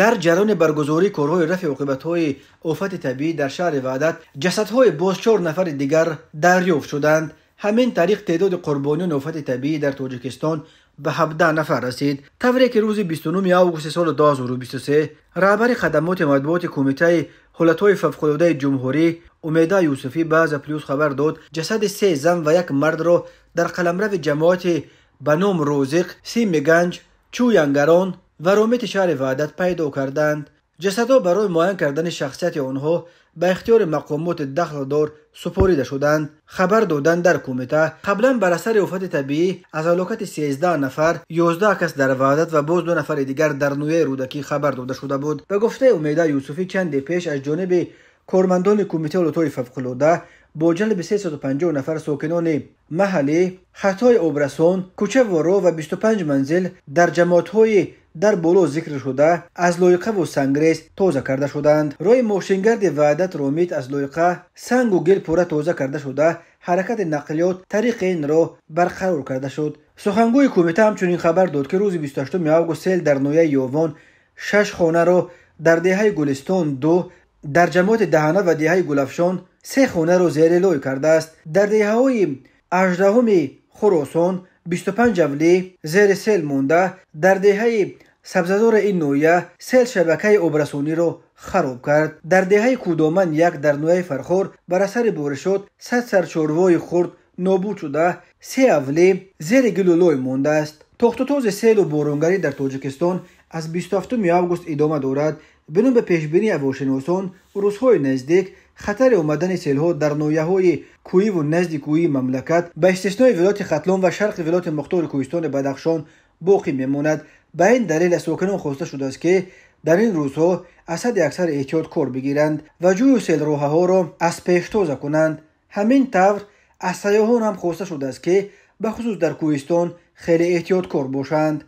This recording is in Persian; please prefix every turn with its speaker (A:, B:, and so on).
A: дар ҷараёни баргузории корҳои рафи оқибатҳои офати табиӣ дар шаҳри ваҳдат ҷасадҳои боз чор нафари дигар дарёфт шуданд ҳамин тариқ теъдоди қурбониёни офати табиӣ дар тоҷикистон ба 7 нафар расид тавре ки рӯзи 29 августи соли 2023 раҳбари хадамоти матбуоти кумитаи ҳолатҳои фавқулоддаи ҷумҳурӣ умеда юсуфӣ ба аза плюс хабар дод ҷасади се зан ва як мардро дар қаламрави ҷамоати ба ном розиқ симми ганҷ чӯянгарон و رومیت شهر وعدت پیدا کردند جسدها برای معین کردن شخصیت آنها به اختیار مقامات دخل دار سپوریده شدند خبر دادن در کمیته قبلا بر اثر افت طبیعی از علاقت 13 نفر 11 کس در وعدت و باز دو نفر دیگر در نویه رودکی خبر داده شده بود به گفته امیده یوسفی چند پیش از جانب کارمندان کمیته لطای فوقالعاده با جلب 350 نفر ساکنان محلی خطای اوبرسون کوچه ورو و 25 منزل در های در بالا ذکر شده از لایقه و سنگریز تازه کرده شدند روی ماشینگرد وعدت رومیت از لایقه سنگ و گل پوره تازه کرده شده حرکت نقلیات طریق این را برقرار کرده شد سخنگوی کمیته همچنین خبر داد که روز 28 و سیل در نویه یوان شش خانه را در دهه گلستان دو در جماعت دهانه و دهه گلفشان سه خانه را زیر لای کرده است در دیه های خراسان 25 اولی زیر سیل مونده در دهه سبزدار این نویا سیل شبکه اوبرسونی رو خراب کرد در دهه کودومن یک در نوی فرخور بر اثر شد صد سر چوروی خورد نابود شده 3 اولی زیر گلولوی مونده است تخت و توز سیل و بورونگری در توجکستان از 27 اوگوست ادامه دارد بنوم به پیشبینی اوشنوسون روزهای نزدیک خطر اومدن سیلها در نویه های کوی و نزد کوی مملکت به استثنای ولایت خطلون و شرق ولایت مختار کویستان بدخشان باقی میماند به این دلیل ساکنان خواسته شده است که در این روزها اسد اکثر احتیاط کار بگیرند و جوی سیل روحه ها را از پیش کنند همین طور از ها هم خواسته شده است که به خصوص در کویستان خیلی احتیاط کار باشند